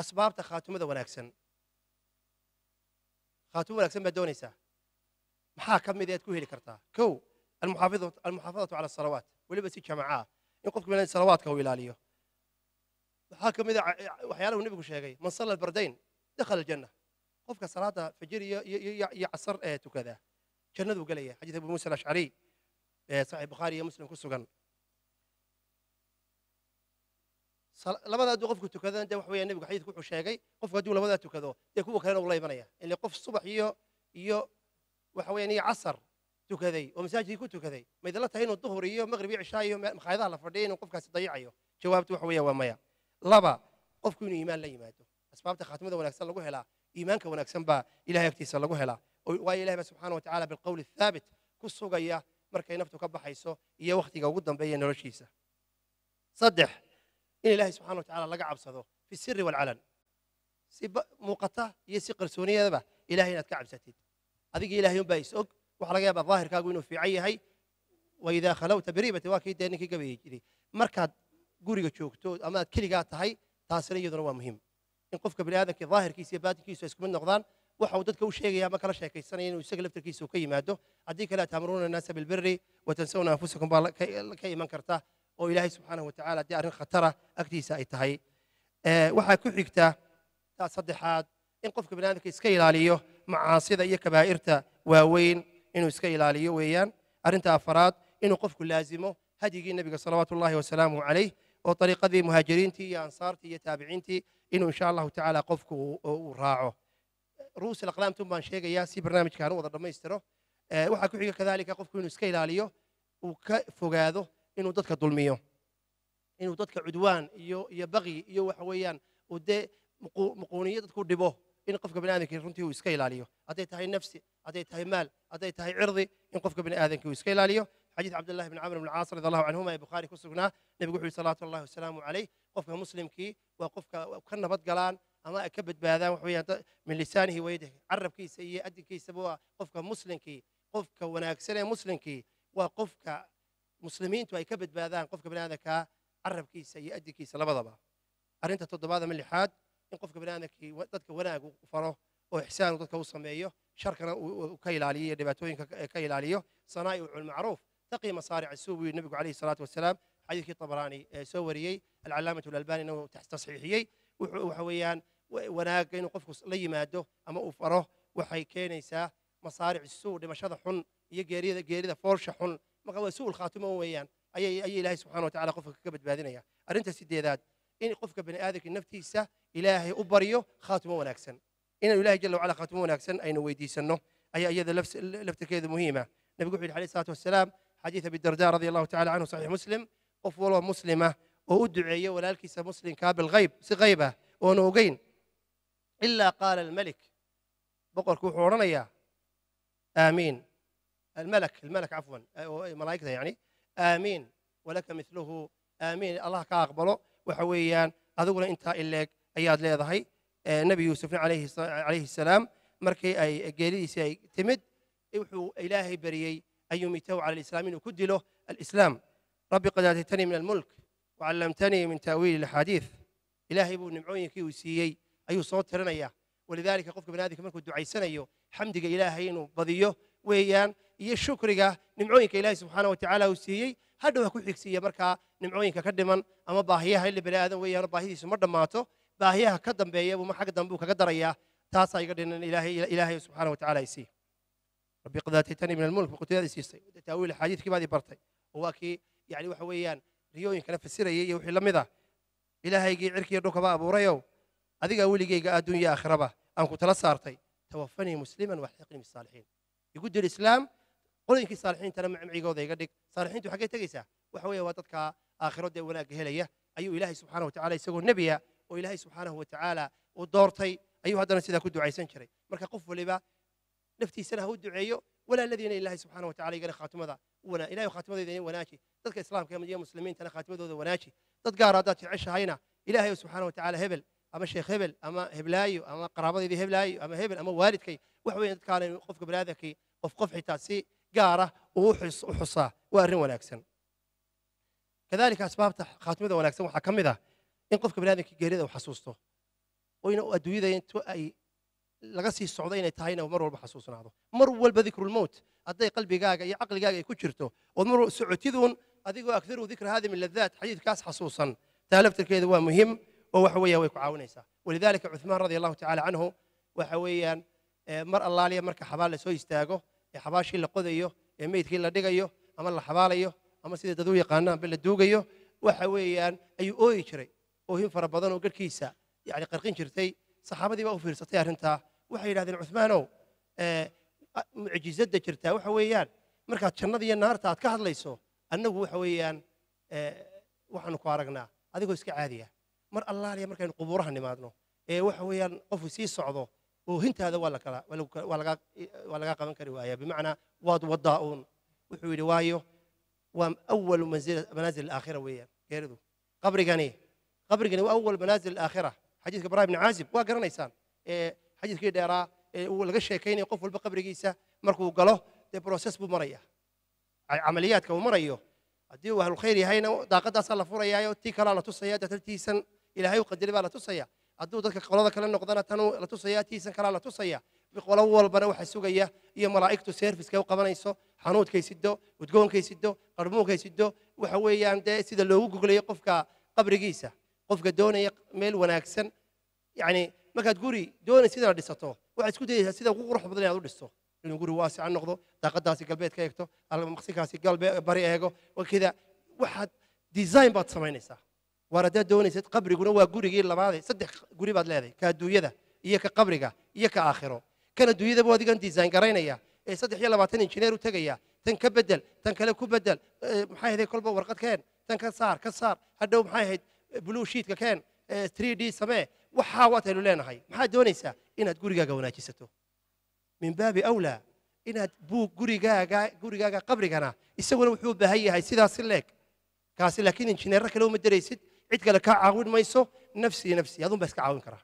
أسباب أسبابته خاتمة ونكسن خاتمة ونكسن بدونيسة محاكم إذا تكوهي لكرتا كو المحافظة المحافظة على الصلوات واللي بسيك معاه ينقذك من الصلوات كو إلاليه محاكم إذا وحيانا ونبي كل شيء من صلى البردين دخل الجنة قفك صلاة فجر يعصر إيه وكذا كنذ وقليه حديث أبو موسى الأشعري إيه، صحيح البخاري مسلم كسوغن labadaa hadduu qofku tukado de waxa weeyaan nebigu xadiidku wuxuu sheegay qofku hadduu labadaa tukado dee kuwa kalena uu la imanaya ile qof subax iyo iyo waxa weeyaan iyo casar tukaday oo masaajidkii ku tukaday ma idinla tahay inuu duhur iyo maqrib iyo cishaa iyo makhaayadaha la fadhiya inuu qofkaasi dayacayo jawaabtu waxa weeya waa maya laba qofku inuu iimaan la yimaado asbaabta khaatimada wanaagsan lagu helaa iimaanka wanaagsan baa ilahay agtiisa lagu helaa waayo ilahay baa subxaana wa tacaala bilqowli thaabit ku sugaya markay naftu ka baxayso iyo wakhtiga ugu dambeeya noloshiisa saddex إن الله سبحانه وتعالى لقى عبسده في السر والعلن سب مقطع يسي قرسونية ذبه إلهي نتك عبستيد أذيك إلهي بايسوك وحلقا يبقى ظاهر كاقوينو في عي هاي وإذا خلوت بريبة واكي دينك قبي يجري مركات قوري قتشوكتو أما كلي قاتة هاي تاسرين يدروا مهم إن قفك بلي هذا كظاهر كيس يبات كيس يسكم النقضان وحوددك وشيك يا مكرا شيك السنين ويسكل في الكيس وكي مادو أديك لا تأمرون الناس بالبر وتنسون أنفسكم كي, كي من كرتاه oo ilaahay subxaana watacaala dee arrin khatara agtiisa ay tahay waxaa ku xigta taa saddexaad in qofka baniaadamka iska ilaaliyo macaasida iyo kabaa'irta waaweyn inuu iska ilaaliyo weeyaan arrinta afaraad inuu qofku laazimo hadyigii nebiga salawaatu ullahi wasalaamuhu calayh oo ariiqadii muhaajiriintii iyo ansaartii iyo taabiciintii inuu insha allahu tacaala qofku uu raaco ru'uus alaqlaamtun baan sheegayaa si barnaamijkaan u wada dhammaystiro waxaa ku xiga kadalika qofku inuu iska ilaaliyo uu ka fogaado inuu dadka dulmiyo inuu dadka cudwaan iyo iyo baqyi iyo waxa weeyaan uu dee muquuniyo dadku dhibo in qofka bini'aadamkii runtii uu iska ilaaliyo hadday tahay nafsi hadday tahay maal hadday tahay cirdi in qofka bini'aadamkii uu iska ilaaliyo حديث عبد الله بن عمرو بن العاص رضي الله عنهما البخاري كسرنا نبي وحي صلاه الله وسلامه عليه قفك مسلم كي وقفك كنا بدقلان اما اكبد بهذا وحويا من لسانه ويده عرب كي سيئ ادي كي سبوا قفك مسلم كي قفك وناكسنه مسلم كي وقفك مسلمين تواي كبد بهذا قف قبل هذا كا عرب كيس سيئ أدي كي بضبا أرنت تضب هذا من اللي حاد إن قف قبل هذا كي تدك وناق وفره وإحسان وتدك وصميه شركة وكي العلية دباتوين كي العلية صنايع المعروف تقي مصارع السوء النبي عليه الصلاة والسلام حديث كي طبراني آه، سوريي العلامة الألباني إنه تحت تصحيحيي وحويان وناق إن قف لي ماده أما أفره وحي كينيسا مصارع السوبي مشاذ حن يجري جريدة فورشة حن مغواسول خاتمه ويان يعني. اي اي اله سبحانه وتعالى قفك كبد بهذنيا يعني. أنت سيدي ذات ان قفك بني اذك النفتيسة الهي ابريو خاتمه ونكسن ان الله جل وعلا خاتمه ونكسن أي نويدي سنه اي اي ذا لفس لفتك مهمه نبي عليه الصلاه والسلام حديث ابي الدرداء رضي الله تعالى عنه صحيح مسلم قف والله مسلمه وادعي ولا الكيس مسلم كاب الغيب سغيبه ونوقين الا قال الملك بقر كوحورنيا امين الملك الملك عفوا ملائكته يعني امين ولك مثله امين الله كاقبله وحويان هذول انت اليك اياد ليضحي آه، نبي يوسف عليه عليه السلام مركي اي جيري تمد يوحو الهي بريي اي ميتو على الاسلام وكد له الاسلام ربي قد اتيتني من الملك وعلمتني من تاويل الاحاديث الهي بن نمعوني كي وسيي اي أيوه صوت ترنيا ولذلك قفك بن هذه كمان كنت حمدك الهي انه بضيه ويان iyo shukriga nimcooyinka ilaahay subxaana watacaala uu siiyey hadhowha ku xigsiiya markaa nimcooyinka ka dhiman ama baahiyaha illi bani aadan weeyaano baahidiisu ma dhammaato baahiyaha ka dambeeya buuma xag dambe uu kaga darayaa taasaa iga dhinan ilaahay subxaana watacaala isiiy rabbi qad aataytanii min almulk boqortooyaadii siisay taawiil axaadiidkii baadii bartay oo waa kii yani waxa weeyaan riyooyinkana fasirayay iyo wixii la mid ah ilaahaygii cirkiiyo dhulkaba abuurayow adigaa weligayga adduunya aakhiraba aan ku tala saartay توفني مسلما والحقني بالصالحين يقول الاسلام qolooyinkii saalixiintana micmicigooda iga dhig saalixiintu xaggee tegaysaa waxa weeye waa dadka aakhiro dee wanaagga helaya ayuu ilaahay wa watacaala isagoo nebiya oo ilaahay subxaanahu watacaala u doortay ayuu haddana sidaa ku ducaysan jiray marka qof waliba naftiisana ha u duceeyo walaa الذين الله سبحانه wa قال خاتم هذا ونا إلهي خاتم هذا ذي وناشي تذكر الإسلام كم جاء مسلمين تنا خاتم هذا وناشي تذكر رادات عيش هينا إلهي سبحانه وتعالى hebel ama الشيخ هبل أما هبلاي ama قرابة ذي هبلاي أما هبل أما والد كي وحوين تذكر قف قبل هذا كي قارة وحص وحصة وأرن ولا أكسن كذلك أسباب خاتمة ولا أكسن وحكم ذا إن قفك بلادنا كجريدة وحسوسته وين أدوية أنت أي لقسي السعودية تهينا ومر ولا حسوس مر ولا بذكر الموت أدي قلبي جاجة يا عقل جاجة كشرته ومر سعتذون أذيك أكثر وذكر هذه من لذات حديث كاس حسوسا تالفت كذا هو مهم وهو حوية ويكون ولذلك عثمان رضي الله تعالى عنه وحويا مر الله لي مرك حبال سوي استاجه ee xabaashii la qodayo ee meydkii la dhigayo ama la xabaalayo ama sida dad u yaqaanaanba la duugayo waxa weeyaan ayuu ooyi jiray oohin fara badan oo garhkiisa yani qarqin jirtay saxaabadii baa u fiirsatay arrintaa waxay yidhahdeen cumaanow mucjizadda jirtaa waxa weeyaan markaad jannada iyo naarta aad ka hadlayso annagu waxa weeyaan waxaanu ku aragnaa adigoo iska caadiya mar allaaliya markaynu qubuuraha nimaadno ee waxa weeyaan qofu sii socdo oohinta hada waa la kala waa laga waa laga qaban kari waaya bimaana waad wadaa uun wuxuu yidhi waayo waa awal manazil alaakhira weeyaan geeridu qabrigani qabrigani waa awal manazil alaakhira xadiiska ibraahim ibn caazib waa garanaysaan ee xadiiskii dheeraa ee uu laga sheekaynaya qof walba qabrigiisa markuu galo dee process buu maraya camaliyaadka uu marayo haddii uu ahlulkhayr yahayna daaqadaasaa la furayaayo tii kalaa la tusaya deetaltiisan ilaahay u qadiray baa la tusaya هدو دك قلادة كلام نقدنا تنو لا تصي ياتي سكرا لا تصي بقول أول بنا وحسوا جيا هي ملاك تسيرفس كوا قبنا يسوا حنود كي سدوا وتقوم كي سدوا قرمو كي سدوا وحوي يعني ده سيد اللي هو جوجل يقف كقبر جيسة قف كدون يقمل ونعكسن يعني ما كتقولي دون سيد اللي سطوه وعسكو ده سيد هو روح بدل يعود سطوه لأنه يقول واسع النقطة تقدر داسي قلبك كيكتو على مخسي كاسي قلب بريئه وكذا واحد ديزاين بات سمعني وردها دوني ست قبر يقولون وا قري قيل لما هذه صدق قري بعد هذه كدوية ذا هي كقبر جا هي كآخره كان دوية ذا بوادي كان ديزاين قرينا يا إيه صدق يلا بعدين إنجنيير وتجي يا تن كبدل تن كلا كبدل إيه محاي كل بورقة كان تن كسار كسار هذا هو محاي بلو شيت كان 3 d سماء وحاوات له لنا هاي ما حد دونيسا إن هاد قري جا قونا كيسته من باب أولى إن هاد بو قري جا قري جا قبر جنا يسوي له حب هاي سيدا سلك كاسي لكن إنجنيير ركلو مدري عيد قال كعاون مايسو نفسي نفسي هذا بس كعاون كره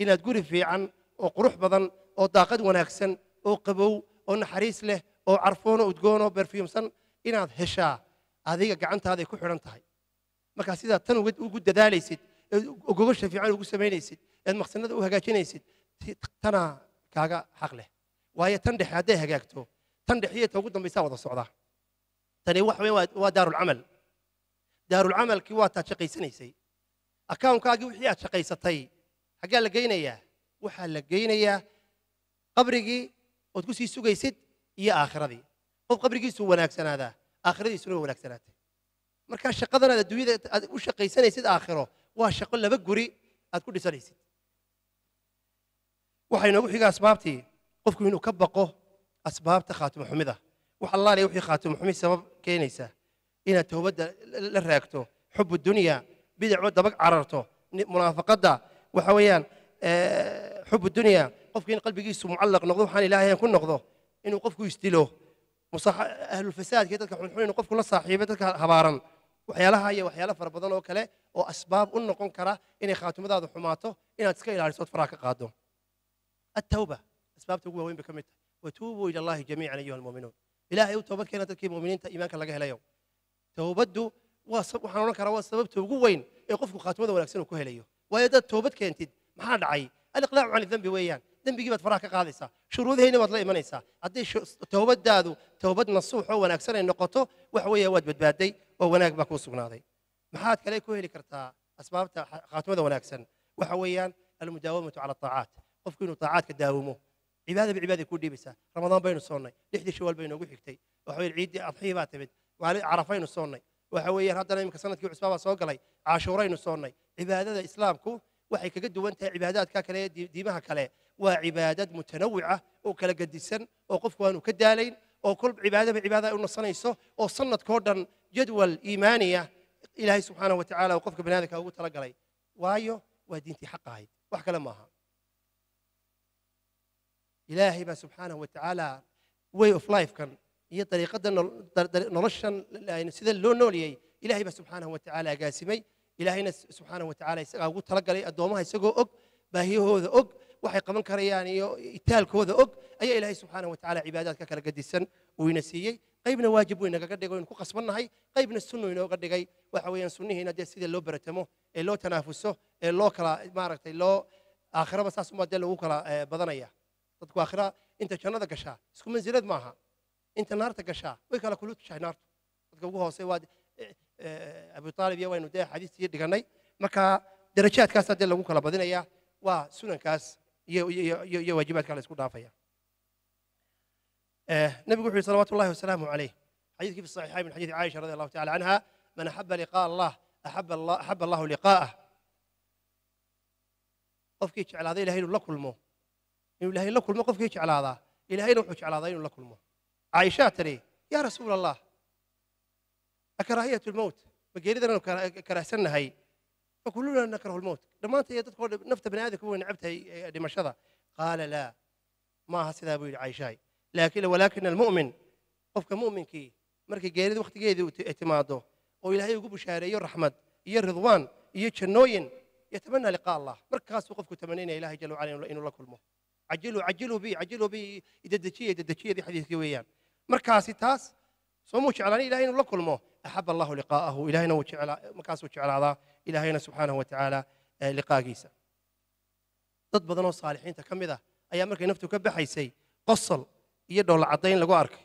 إن تقولي في عن وقروح بدن أو طاقة ونعكسن أو قبو أو نحريس له أو عرفونه وتقونه برفيوم سن إن هذا هشا هذه كعنت هذه كل حرام تهاي ما كان سيدا تن وجد وجد دالي سيد وقولش في عن وقول سمعني سيد إن مخسنا ده وهجاتي نسيد تنا كهجا حقله له وهي تندح هذه هجاتو تندح هي توجد ما يساوي الصعدة تاني واحد وين ودار العمل دار العمل كي واتا شقي سني سي أكاون كاجي وحياة شقي حقا لقينا يا وحا لقينا يا قبرجي وتقولي سوقي ست يا آخر ذي قف قبرجي سو ناكسن هذا آخر ذي سنو ناكسن هذا مركا شقدنا هذا دويدة وش شقي سني ست آخره وها شقل لبقوري أتقولي سني ست وحي نقول حقا أسبابتي قفكم إنه كبقه أسباب تخاتم حمده وحالله لي وحي خاتم حمي سبب كينيسه إن توبد للرياكتو حب الدنيا بدعوة دبق عررتو منافقة دا وحويان اه حب الدنيا قف كين قلبي يسو معلق نقضوه حان إلهي يكون نقضوه إنه قف يستيلو مصح أهل الفساد كي تلك حنحوين قف كل صاحبة تلك هبارا وحيالها هي وحيالها فربضان وكالي وأسباب أنه قن إن خاتم ذا حماته إن تسكيل إلى صوت فراك قادم التوبة أسباب توبة وين بكمت وتوبوا إلى الله جميعا أيها المؤمنون إلهي وتوبة كانت تلك المؤمنين إيمانك الله إلى توبدو واسب وحنا نقول كرا واسبب توجو وين يقف مخاتمه ولا كسنه كهله يو ويا ده توبت كأنت ما حد عاي الإقلاع عن الذنب ويان ذنب يجيب فراك قاضي سا شروده هنا بطلع من إسا عدي شو توبت دادو توبت نصوحه وانا كسنه النقطه وحويه ود بتبادي وانا بكون سبنا ذي ما حد كلي كهله كرتا أسباب خاتمه ولا كسن وحويان المداومة على الطاعات قف الطاعات طاعات كداومه عبادة بعبادة كل دي بسا رمضان بين الصوني لحد شوال بينه وحكتي وحوي العيد أضحية ما بعد وعرفين الصوني وحوي هذا يمكن سنة كي عصابة صوقلي عاشورين الصوني عبادة إسلامكو وحي كجد وانت عبادات كاكلي دي ما هكلي وعبادات متنوعة وكل قد سن وقف وانو كدالين وكل عبادة بعبادة إنه صني صو وصنة كوردن جدول إيمانية إلهي سبحانه وتعالى وقفك بن هذا كهو ترقلي وايو ودينتي حق هاي وحكى لماها إلهي سبحانه وتعالى way of life كان هي طريقة نرشن يعني سيد اللون نولي إلهي سبحانه وتعالى قاسمي إلهي سبحانه وتعالى أقول ترقى لي الدوما هاي سقو أق بهي هو ذا أق وحي قمن كرياني إتالك هو ذا أق أي إلهي سبحانه وتعالى عباداتك كلا قدسا وينسيي قيبنا واجب وينا قد يقول إنكو قصمنا هاي قيبنا السنو إنو قد يقول وحويا سنه هنا دي سيد اللو برتمو اللو تنافسه اللو كلا معركة اللو آخرة بساس مادة اللو كلا آه، بضنية تدكو آخرة انت كنا ذا كشا سكو منزلت معها أنت نارتك قشاع ويكلا كلوت شاي نارتو تقوها وسواد إيه، إيه، أبو طالب يا وين وده حديث يدي كناي مكا درجات كاس تدل لغو كلا بدينا يا وسنة كاس ي ي ي واجبات كلا سكون دافيا إيه، نبي قول صلوات الله وسلامه عليه حديث كيف الصحيح من حديث عائشة رضي الله تعالى عنها من أحب لقاء الله أحب الله أحب الله لقاءه قف على هذه الله كل مو إنه الله كل مو قف على هذا إلهي نوحك على هذا إنه الله كل مو عائشة تري يا رسول الله أكراهية الموت مقيل إذا سنة هاي فكلنا نكره الموت لما أنت تدخل نفت بن آدم كون عبتها لمشضة قال لا ما هسذا أبو عائشة لكن ولكن المؤمن قفك مؤمن كي مركي قيرد وقت قيد اعتماده وإلهي يقوب شاري رضوان يا شنوين يتمنى لقاء الله مركز وقفك يا إلهي جل وعلا إن الله كلمه عجلوا عجلوا بي عجلوا بي يددشيه يددشيه ذي حديث ويان مركاسي تاس سمو جعلنا إلى أين لكل ما أحب الله لقاءه إلى أين مكاس مركاس وجعل إلى أين سبحانه وتعالى آه، لقاء جيسا ضد بدنو صالحين تكم ذا أيام مركي نفتو كبح حيسي قصل يدور العطين لقوا أرك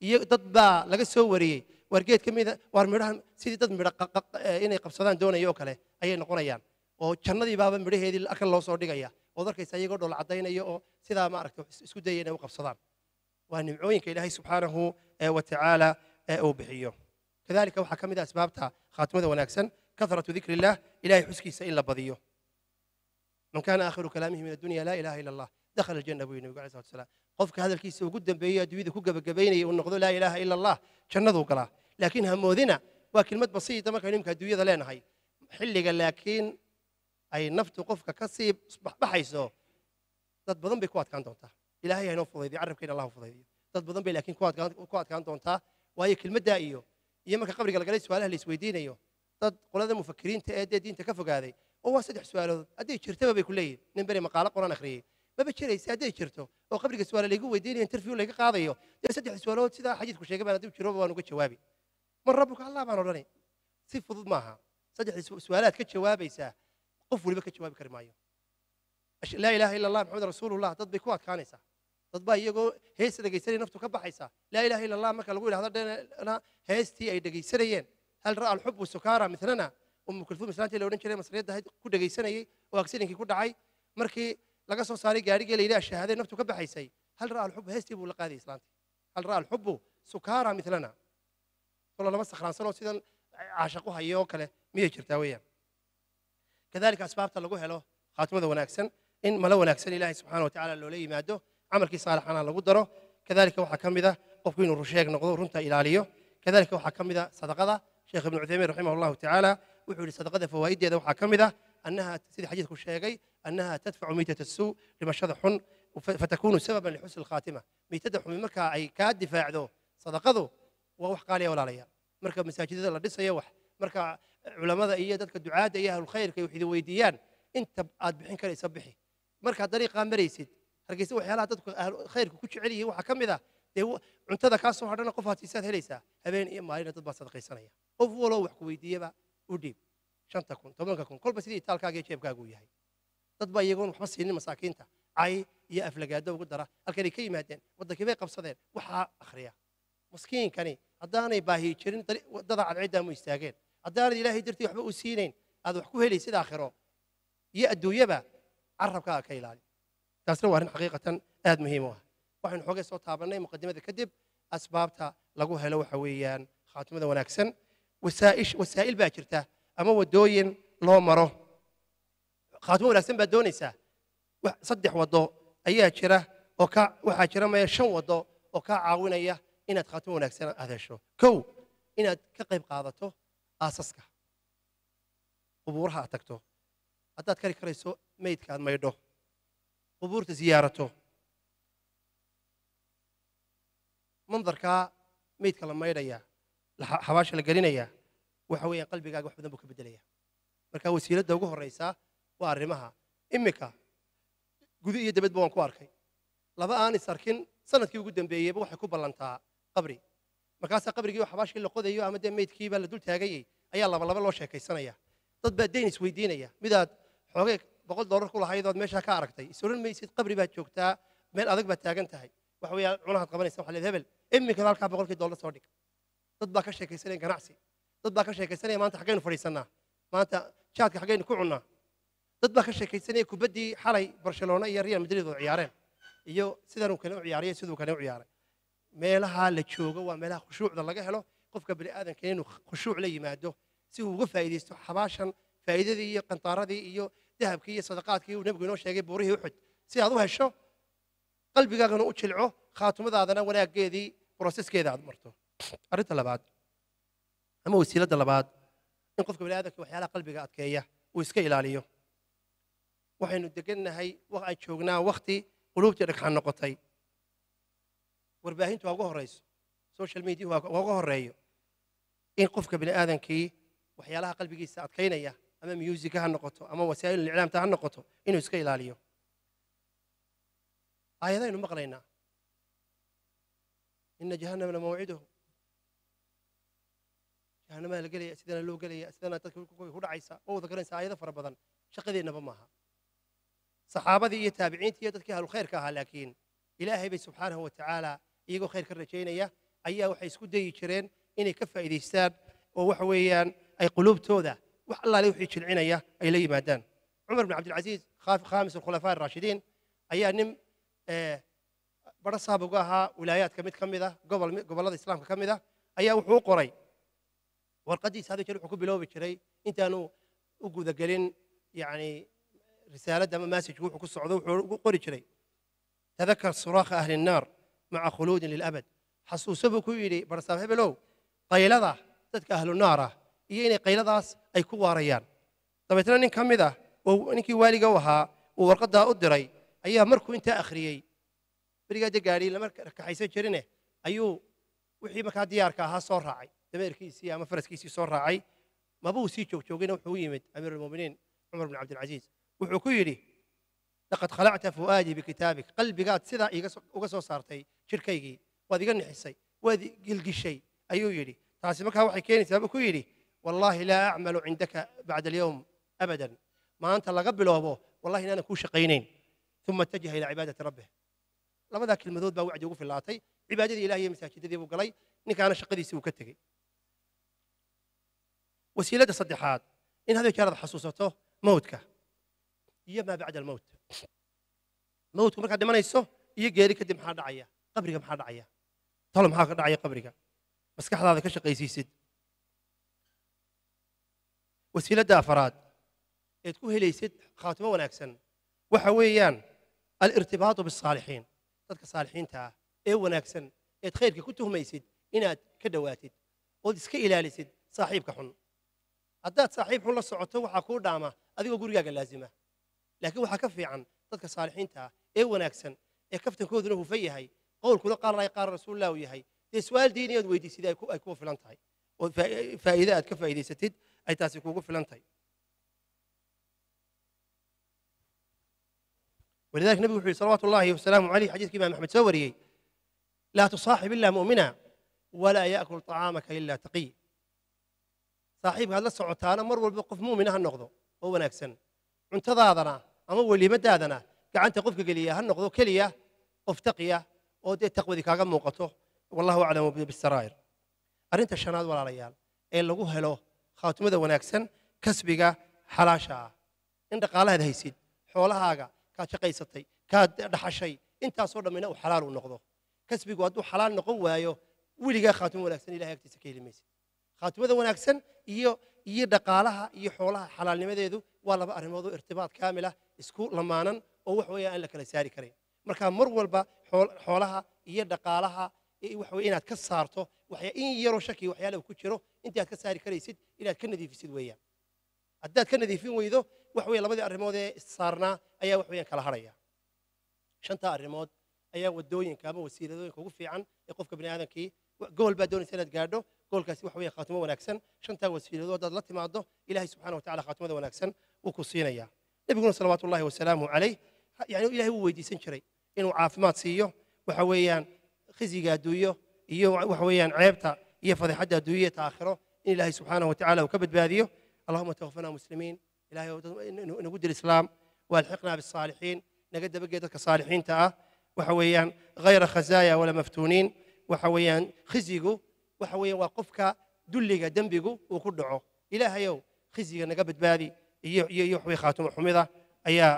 يضد با لقى سووري ورجيت كم ذا وارمرهم سيد ضد مرق ق ق إن دون يوكله أيه نقول أيام oo jannadi baaba midhi heedil akal loo soo dhigaya wadarkaysa iyagoo dhoola cadaynaya oo sidaa ma aragto isku dayayna u ونعوين إلهي سبحانه آه، وتعالى آه، أو أوبحيه كذلك وحا كم إذا خاتم خاتمة ونأكسن كثرة ذكر الله إلهي حسكي سئل لبضيه من كان آخر كلامه من الدنيا لا إله إلا الله دخل الجنة أبو النبي عليه الصلاة والسلام قفك هذا الكيس وقد بيا دويد كوكا بقبيني ونقضوا لا إله إلا الله شنظوا قلا لكن هم وكلمة بسيطة ما كان يمكن دويد لنا هاي حل قال لكن أي نفط قفك كسيب بحيسو ضد بضم كان دونتها إلهي هنا فضيدي عرف كين الله فضيدي تد بضم بيه لكن كوات كوات كان تونتا وهي كلمة دائيو يوم ما قبل قال قال سؤال هل سويدين أيو تد قل هذا مفكرين تأدى دين تكفق هذه هو سدح سؤاله أدي شرته بيه كلية نمبر مقالة قرآن أخري ما بتشري سادة شرته هو قبل السؤال اللي يقول ديني انترفيو لك قاضي أيوه. يا سدح سؤاله سيدا حجيت كل قبل أدي شرته وأنا قلت شوابي من ربك الله ما راني سيف ضد معها سدح سؤالات كل شوابي سا قفوا لي بك شوابي كرمايو لا اله الا الله محمد رسول الله تطبيق وات كانسه dad baa iyagoo heesta dhegaysanaya naftu ka baxaysa laa ilaaha ila allah marka lagu yidhahdo dhana heestii ay dhegaysanayeen hal ra'a alxubu sukaara midnana umu kulfuum islaantii la odhan jiray masriyadda ku dhegaysanayey oo agsininkii ku dhacay markii laga soo saaray gaarigii la yidhaha shahaadee naftu ka baxaysay hal ra'a alxubu heestii buu la qaadayay islaantii hal ra'a alxubu sukaara midnana kolo lama sakhraansano sidan caashaqu hayo oo kale miyay jirtaa weeyaan kadalika asbaabta lagu helo khaatimada wanaagsan in malo wanaagsan ilaahay subxaana wa tacaala loola yimaado عمل كي صالح أنا لقو دره كذلك هو حكم إذا قفقين الرشاق نقضوا رنتا إلى عليه كذلك هو حكم إذا صدق ذا شيخ ابن عثيمين رحمه الله تعالى وحول صدق ذا فوائد إذا وحكم إذا أنها تسيد حديث الشيقي أنها تدفع ميتة السوء لما شذ فتكون سببا لحسن الخاتمة ميتة من مكة أي كاد دفاع ذو صدق ذو ووح قال يا ولا ليا مركب مساجد الله لسه يوح مركب علماء إياه ذلك الدعاء إياه الخير كي يحذو ويديان أنت أذبحين كلي سبحي مركب طريقة مريسيد هرجيسه وحيلها تدك خيرك كل شيء عليه وحكم إذا ده عن تذا كان صور عندنا قفها تيسات هليسا هبين إيه ما هي نتبع أنا سنية أو ولا وحكوي دي بقى وديب شن تكون تمنك تكون كل بسيط تال كاجي شيء بقى قوي هاي تتبع يجون حسيني مساكين تا عي يا أفلق هذا وقول درا الكل كي مهتم وده كيف قب صدر وحاء أخريا مسكين كاني أداني باهي شرين طريق وده على عدة مستعجل أداني إلهي درتي وحبه وسينين هذا وحكوه لي سيد آخره يأدو يبا عرف كاكيلالي taasna waa arrin xaqiiqatan aad muhiim u ah waxaynu xoogay soo taabanay muqadimada kadib asbaabta lagu helo waxa weeyaan khaatimada wanaagsan wasaa'il baa jirta ama wadooyin loo maro khaatimo wanaagsan baad doonaysaa saddex waddo ayaa jira oo ka waxaa jira maya shan waddo oo kaa caawinaya inaad khaatimo wanaagsan aad hesho kow inaad ka qayb qaadato aasaska qubuuraha aad tagto haddaad kari karayso maydka aad maydho قبورتە منظر كا ميت كلام ما يريا حواش يا وحوي قلبي جاك وحبنا بك بدليا مركا وسيلة دوجه الرئيسة وارمها إمك جذي دبت بوان كواركي لبا أنا ساركين سنة كيو قدام بيه بوح كوب بلانتا قبري مركا سا قبري كيو حواش اللي قذ يو أمد ميت كيبا لدول تاجي أي الله والله والله هيك السنة يا تطبق دين سويدين يا مداد حوجك بقول دور كل حي ذات مشا كاركتي سورن ما يصير قبري بتشوكتا من أذك بتاعن تهاي وحوي عنها قبري سمح لي ذهبل إمي كذلك بقول كي دولة صادق تطبع كشيء كسرين كناسي تطبع كشيء كسرين ما أنت حقين فريسنا ما أنت شاد حقين كوعنا تطبع كشيء كسرين كبدي حالي برشلونة يا ريال مدريد وعيارين يو سيدنا وكانوا عياري سيدو كانوا عياري ميلها لتشوغو وميلها خشوع ذا الله جهلو قف قبل آذن كينو خشوع لي ما دو سيو غفا إذا استو فإذا ذي قنطارة ذي يو ذهب كي صدقات كي ونبغي نوش يجيب بوريه وحد سي هذا هالشو قلبي قاعد نوش العو خاتم هذا أنا ولا جيدي بروسيس كذا هذا مرتو أريد الله بعد أما وسيلة الله بعد نقفك بلا هذا كوحي على قلبي قاعد كيا ويسكي لاليو وحين ندقنا هاي وقت شوقنا وقتي قلوبتي لك عن نقطتي ورباهين تو أقوه رئيس سوشيال ميديا هو أقوه الرئيو إن قفك بني آذن كي وحيالها قلبي قيس كينيه أما ميوزيك ها نقطة أما وسائل الإعلام تها نقطة إنه يسكي لاليو آية ذا إنه مقرينا إن جهنم لموعده جهنم لقل يا سيدنا لو قل يا سيدنا تذكر كوكوي هو عيسى أو ذكرين سعيدة فربضا شقذي نبمها صحابة ذي يتابعين تي تذكرها الخير كها لكن إلهي بي سبحانه وتعالى يقول خير كرتشين يا أيها وحيس كدي يشرين إني كفى إذا استاد ووحويا أي قلوب توذا وحلا لي وحيش العنية أي لي مادان عمر بن عبد العزيز خاف خامس الخلفاء الراشدين أي نم آه برا ولايات كميت كم ذا قبل قبل الله الإسلام كم ذا أي وحو قري والقديس هذا كله حكم بلوبي شري أنت أنا وجود قلين يعني رسالة ما ماسك وحو كسر عضو قري شري تذكر صراخ أهل النار مع خلود للأبد حسوا سبكوا لي برا سابقها بلو قيل ذا تذكر أهل النار iyo inay qayladaas ay ku waarayaan dabeetna nin ka mid ah ninkii waaliga u ahaa uu warqaddaa u diray ayaa markuu intaa akhriyey berigaaje gaadhi lama rakaxaysan jirine ayuu wixii markaa diyaarka ahaa soo raacay dameerkiisii ama faraskiisii soo raacay maba uu sii joogjoogina wuxuu u yimid amiirulmuminiin cumar bn cabdilcaziiz wuxuu ku yidhi laqad khalacta fu'aadii bikitaabik qalbigaad sidaa uga soo saartay jirkaygii waad iga nixisay waad gilgishay ayuu yidhi taasi markaa waxay keenaysaa buu ku yidhi والله لا أعمل عندك بعد اليوم أبدا ما أنت لا قبل أبوه والله إن أنا كو شقينين ثم اتجه إلى عبادة ربه لما ذاك المذود بوعد يقول في اللاتي عبادة إلهية مساجد ذي بقلي إنك أنا شقدي كتكي وسيلة صدحات إن هذا كارض حصوصته موتك يا ما بعد الموت موتك مركا دمانيسو iyo geeri kadib maxaa dhacaya qabriga maxaa dhacaya talo maxaa ka dhacaya qabriga maskaxdaada ka shaqaysiisid وسيلة افراد يتكون هي ليست خاتمه ولا اكسن وحويان الارتباط بالصالحين تلك صالحين تا اي ولا اكسن يتخيل كنت هم يسد ان كدواتد ودسك الى لسد صاحبك حن عدات صاحب حن لصعته وحا كو دامه ادي غريغا لازمه لكن وحا كفي عن تلك الصالحين تا اي ولا اكسن اي كفتن كو ذنوب في هي قول كل قال راي قال رسول الله وهي دي سؤال ديني ويدي سيدي كو فلانتاي أتكفى كفائدة ستد أي تاسي kuugu filan ولذلك النبي وحي صلوات الله وسلامه عليه حديث كما محمد سوري لا تصاحب إلا مؤمنا ولا يأكل طعامك إلا تقي صاحب هذا السعوتانا مر والبقف مؤمنا هالنقضه هو ناكسن انتظاضنا أما ولي مدادنا قاعد تقفك قليا هالنقضه كليا افتقيا oo تقوى ذيك موقته والله أعلم بالسرائر أرنت الشناد ولا ريال ee lagu helo khaatimada wanaagsan kasbiga xalaasha ah in dhaqaalahaad haysid xoolahaaga kaad shaqaysatay kaad dhaxashay intaasoo dhammina uu xalaal u noqdo kasbigu hadduu xalaal noqon waayo weligaa khaatimo wanaagsan ilahay agtiisa ka heli maysid khaatimada wanaagsan iyo iyo dhaqaalaha iyo xoolaha xalaalnimadeedu waa laba arrimood oo irtibaad kaamil ah isku lamaanan oo wax weeye aan la kala saari karayn marka mar walba xoolaha iyo dhaqaalaha waxa weye inaad ka saarto waxya in yaroo shaki waxyaalaha ku jiro intaad ka saari karaysid inaad ka nadiifisid weeyaan haddaad ka nadiifin weydo wax weeye labadii arrimood ee issaarnaa ayaa wax weeyaan kala harhaya shantaa arrimood ayaa waddooyinka ama wasiiladooyinka ugu fiican ee qofka bini aadamkii gool baad doonaysa inaad gaadho goolkaasi wax weeyaan khaatimo wanaagsan shantaa wasiiladoo haddaad la timaaddo ilaahay subxaana watacala khaatimada wanaagsan wuu ku siinayaa nebiguna salawaatu ullahi wasalaamu calayh yani ilaahay wuu weydiisan jiray inuu caafimaad siiyo waxa weeyaan khisiga adduunyo iyo wax weeyaan ceebta iyo fadixadda adduunyada taakhiro in ilaahay subxaanahu watacaala uu ka badbaadiyo allahuma tawafana muslimiin ilahay nagu dil islaam waalxiqna bisaalixiin naga dabagee dadka saalixiinta ah waxa weeyaan hayra khazaaya wala maftuuniin waxa weeyaan khizigu waxa weeyaan waa qofka dulliga dembigu uu ku dhaco ilaahayow khiziga naga badbaadi iyo iyo iyo waxway khaatimo xumida ayaa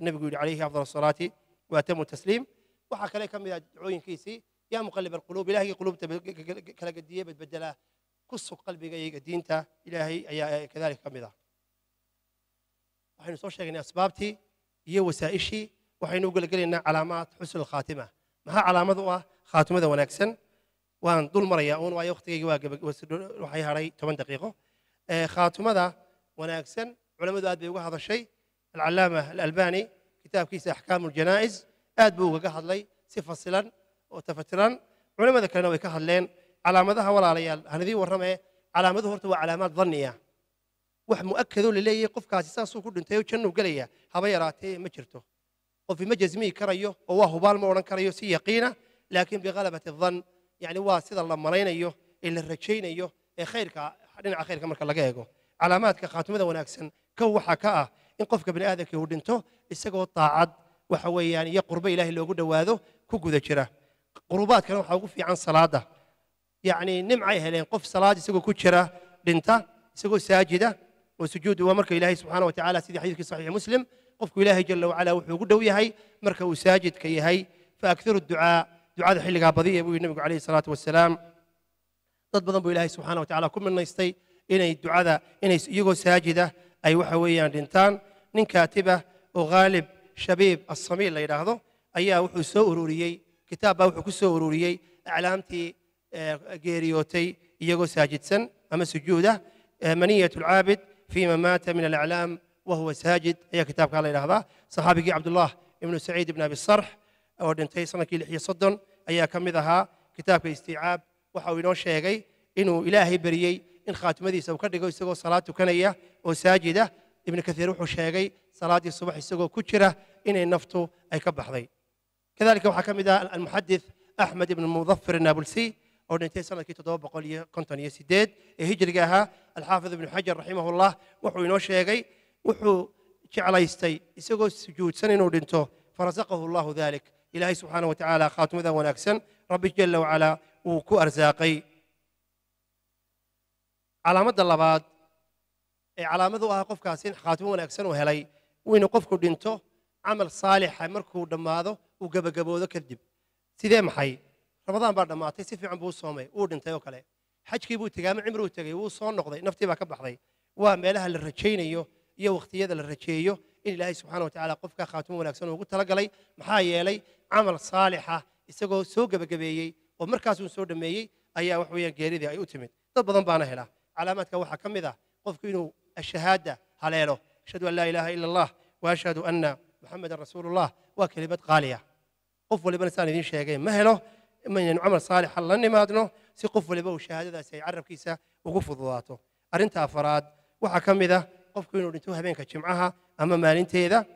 nebigu yidhi calayhi afdal asalaati waatamu tasliim waxaa kale ka mid ah ducooyinkiisii يا مقلب القلوب إلهي قلوب كلا قدية بتبدل قص قلبي جاي قدين تا إلهي كذلك كم ذا وحين صور يعني أسبابتي هي وسائشي وحين نقول قل إن علامات حسن الخاتمة ما ها علامة ذو خاتمة ذو نكسن وان دول مريا وان واي وقت يجي واقف بس روح دقيقة آه، خاتمة ذا ونكسن علماء ذا بيقول هذا الشيء العلامة الألباني كتاب كيس أحكام الجنائز أدبوه قهض لي سفصلا oo tafatiran culamada kalena way ka hadleen calaamadaha walaalayaal hanidii warrame calaamaduhu horta waa calaamaad danniya wax mu'akadoo la qofkaasi saasuu ku dhintayoo jannuu gelaya haba yaraatee ma jirto qofi ma jasmiyi karayo oo waa hubaal ma odhan karayo si yaqiina laakiin bikhalabati dan yani waa sida la malaynayo ee la rajaynayo ee khayrka dhinaca khayrka marka laga eego calaamaadka khaatimada wanaagsan kow waxaa ka ah in qofka bini aadamkii uu dhinto isagoo daacad waxa weeyaan iyo qurbo ilaahay loogu dhowaado ku guda jira قربات كانوا حوقفي عن صلاة يعني نم عيها لين قف صلاة سقو كشرة دنتا سقو ساجدة وسجود ومرك إلهي سبحانه وتعالى سيدي حديث صحيح مسلم قف إلهي جل وعلا وحوقده ويهي مرك وساجد كي هي فأكثر الدعاء دعاء حل قابضية أبو النبي عليه الصلاة والسلام ضد بضم إلهي سبحانه وتعالى كل من يستي إن الدعاء إن يقو ساجدة أي وحوية دنتان نكاتبه وغالب شبيب الصميل اللي يلاحظه أي وحو سوء روريي كتاب بوح كسو روري اعلامتي جيريوتي يغو ساجدسن اما سجوده منية العابد فيما مات من الاعلام وهو ساجد هي كتاب قال الله صحابي عبد الله ابن سعيد بن ابي الصرح او دنتي سنكي لحي صدن ايا كم ذها كتاب استيعاب وحاول انه الهي بريي ان خاتم ذي سو كدغ اسغو صلاه كنية او ساجده ابن كثير وحو شيغي صلاه الصبح اسغو كشرة ان النفط اي كبخدي كذلك وحكم إذا المحدث أحمد بن المظفر النابلسي أو ننتهي سنة كي تدوب قولي كنتن يسيديد هجر إيه جاها الحافظ ابن حجر رحمه الله وحو إنو شيغي وحو يستي إسيغو السجود سنين ودنتو فرزقه الله ذلك إلهي سبحانه وتعالى خاتم ذا وناكسن ربي جل وعلا وكو أرزاقي على مدى اللباد إيه على مدى قف كاسين خاتم وناكسن وهلي وين قفكو دنتو عمل صالح مركو دماذو وقبقبو ذكر دب سيدام حي رمضان بعد ما أتي سيف عم بوصهم أي أودن تيوك عليه حج كيبو تجامع عمره تجي وصان نقضي نفتي بقى بحري وملها للرشين يو يو وقت يد للرشيو إن الله سبحانه وتعالى قفك خاتم ولا كسر وقلت لك علي محايا لي عمل صالحة استجو سو جبجبيه ومركز سود مي أي وحوي جري ذي أي أتمت طب ضم بعنا هلا علامات كوحة كم ذا قفك إنه الشهادة عليه أشهد أن لا إله إلا الله وأشهد أن محمد رسول الله وكلمة غالية قف ولا بنا سالين شيء ما هلو ما ين يعني عمل صالح الله إني ما أدنو سقف ولا بوا شهادة سيعرف كيسة وقف ضواته أرنت أفراد وحكم إذا قف كون أنتوا هبين كجمعها أما ما أنت إذا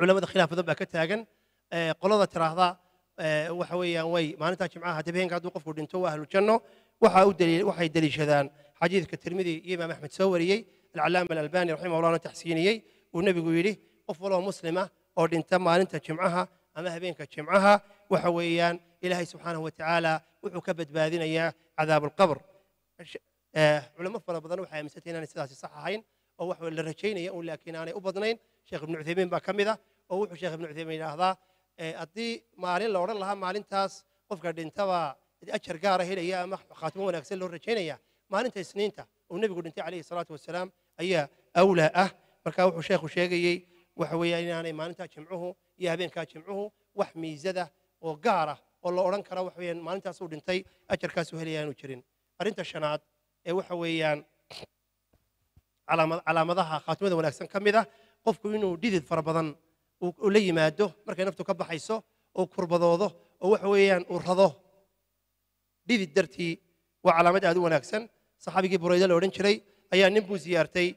علماء الخلاف ذبح كتاجن آه، قلضة رهضة آه، وحوي وي ما أنت كجمعها تبين قعدوا قف كون أهل وجنو وحاول دليل وحي دليل شذان حديث كالترمذي إمام أحمد سوري العلامة الألباني رحمه الله تحسيني والنبي يقول لي قف والله مسلمة أو أنت ما أنت جمعها أما هبينك جمعها وحويا إلهي سبحانه وتعالى وحكبت بهذين يا عذاب القبر آه، علماء فلا بضنوا حيا مستين أنا سداسي صحاين أو وحو الرجين يا أولا كنا أنا أبضنين شيخ ابن عثيمين باكم إذا أو وحو شيخ ابن عثيمين إلى هذا آه، أدي مارين لورا لها مارين تاس قفك الدين تبا أجر قاره إلى يا مخاتمون أكسل الرجين يا مارين تسنين تا والنبي يقول أنت عليه الصلاة والسلام أي أولى أه بركاو شيخ وشيخي وحويا أنا يعني مارين تاس iyo habeenkaa jimcuhu wax miisadah oo gaarah oo la odhan kara waxa weyaan maalintaasuu dhintay ajarkaasuu helaya aanu jirin arrinta shanaad ee waxa weeyaan calaamadaha khaatimada wanaagsan ka mid ah qofku inuu dhidid fara badan uu la yimaado markay naftu ka baxayso uu kurbadoodo oo waxa weeyaan uu rado dhidid dartii waa calaamad aad u wanaagsan saxaabigii burayda la odhan jiray ayaa nin buu siyaartay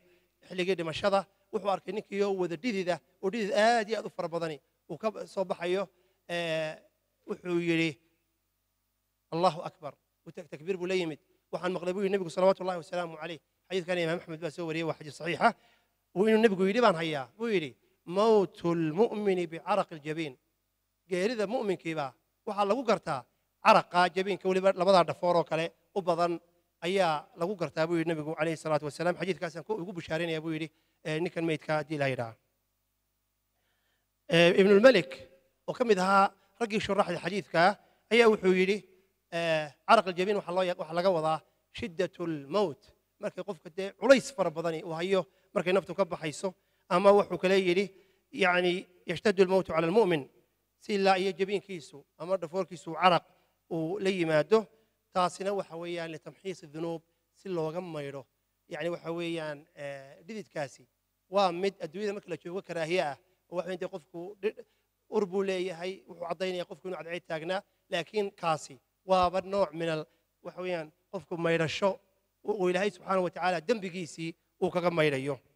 xilligii dhimashada wuxuu arkay ninkiioo wada dhididah oo dhidid aad iyo aad u fara badani وصبحي وحو يري الله أكبر وتكبير بليمت وحن مغلبوه النبي صلوات الله وسلامه عليه حديث كان إمام أحمد بسوري وحج صحيحة وإنه النبي يري بان هيا ويري موت المؤمن بعرق الجبين قال إذا مؤمن كيبا وحن لقو قرتا عرق جبين كولي لبضع دفورو كالي وبضن أيا لقو قرتا أبو النبي عليه الصلاة والسلام حديث كان يقول بشارين يا أبو يري نكن ميت كا دي لا يرى آه، ابن الملك وكم ذها رقي شرح الحديث كا أي وحويلي آه، عرق الجبين وحلاه وحلاه وضع شدة الموت مرك يقف كده وليس فربضني وهيو مرك نفته كبه حيسو أما وحوك كليلي يعني يشتد الموت على المؤمن سيلا لا جبين كيسو أما دفور كيسو عرق ولي ماده تاسنا وحويا لتمحيص الذنوب سيل وغم يعني وحويا آه، ديد كاسي ومد أدوية مكلة وكراهية وحين تقفكو أربولي هاي وعضيني يقفكو نعد عيد تاقنا لكن كاسي وابر نوع من ال... وحويان قفكو ما يرشو وإلهي سبحانه وتعالى دم بقيسي وكغم ما يريو